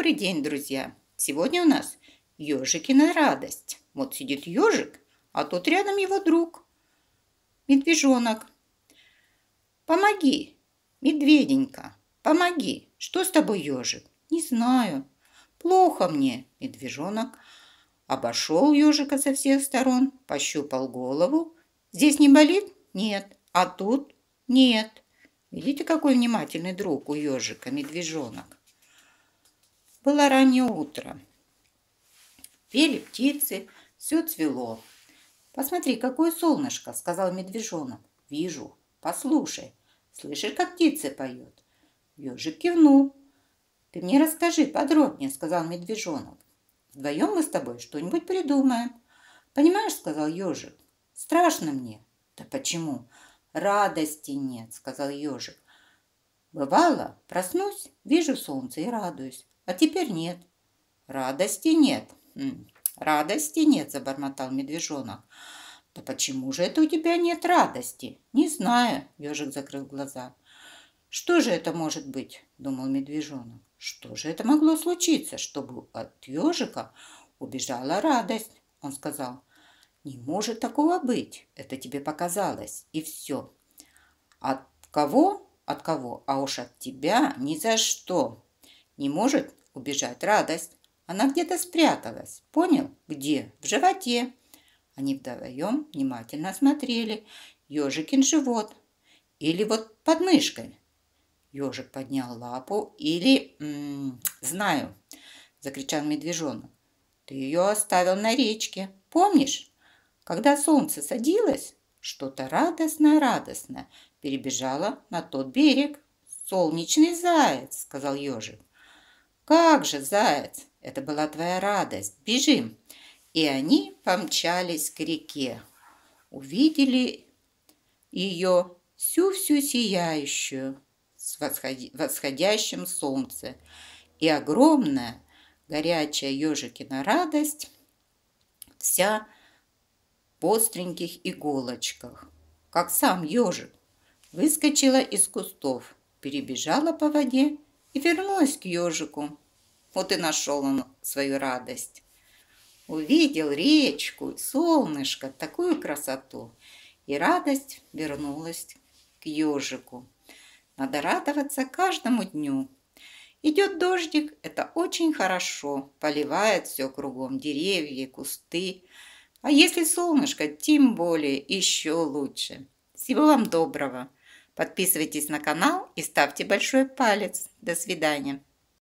Добрый день, друзья! Сегодня у нас ежики на радость. Вот сидит ежик, а тут рядом его друг, медвежонок. Помоги, медведенька, помоги. Что с тобой, ежик? Не знаю. Плохо мне, медвежонок. Обошел ежика со всех сторон, пощупал голову. Здесь не болит? Нет. А тут? Нет. Видите, какой внимательный друг у ежика, медвежонок. Было раннее утро. Пели птицы, все цвело. «Посмотри, какое солнышко!» – сказал медвежонок. «Вижу. Послушай. Слышишь, как птицы поют? Ежик кивнул. «Ты мне расскажи подробнее», – сказал медвежонок. «Вдвоем мы с тобой что-нибудь придумаем». «Понимаешь», – сказал ежик, – «страшно мне». «Да почему?» «Радости нет», – сказал ежик. «Бывало, проснусь, вижу солнце и радуюсь. А теперь нет. Радости нет. радости нет, забормотал медвежонок. Да почему же это у тебя нет радости? Не знаю, ежик закрыл глаза. Что же это может быть, думал медвежонок. Что же это могло случиться, чтобы от ежика убежала радость? Он сказал, не может такого быть, это тебе показалось, и все. От кого? От кого? А уж от тебя ни за что. Не может убежать радость. Она где-то спряталась. Понял? Где? В животе. Они вдвоем внимательно смотрели. Ежикин живот. Или вот под мышкой. Ежик поднял лапу. Или... М -м, знаю, закричал медвежонок. Ты ее оставил на речке. Помнишь? Когда солнце садилось, что-то радостное-радостное перебежало на тот берег. «Солнечный заяц», — сказал ежик. «Как же, заяц! Это была твоя радость! Бежим!» И они помчались к реке. Увидели ее всю-всю сияющую с восходящим солнцем И огромная, горячая ежикина радость вся в остреньких иголочках, как сам ежик, выскочила из кустов, перебежала по воде и вернулась к ежику. Вот и нашел он свою радость. Увидел речку, солнышко, такую красоту. И радость вернулась к ежику. Надо радоваться каждому дню. Идет дождик, это очень хорошо. Поливает все кругом, деревья, кусты. А если солнышко, тем более, еще лучше. Всего вам доброго! Подписывайтесь на канал и ставьте большой палец. До свидания.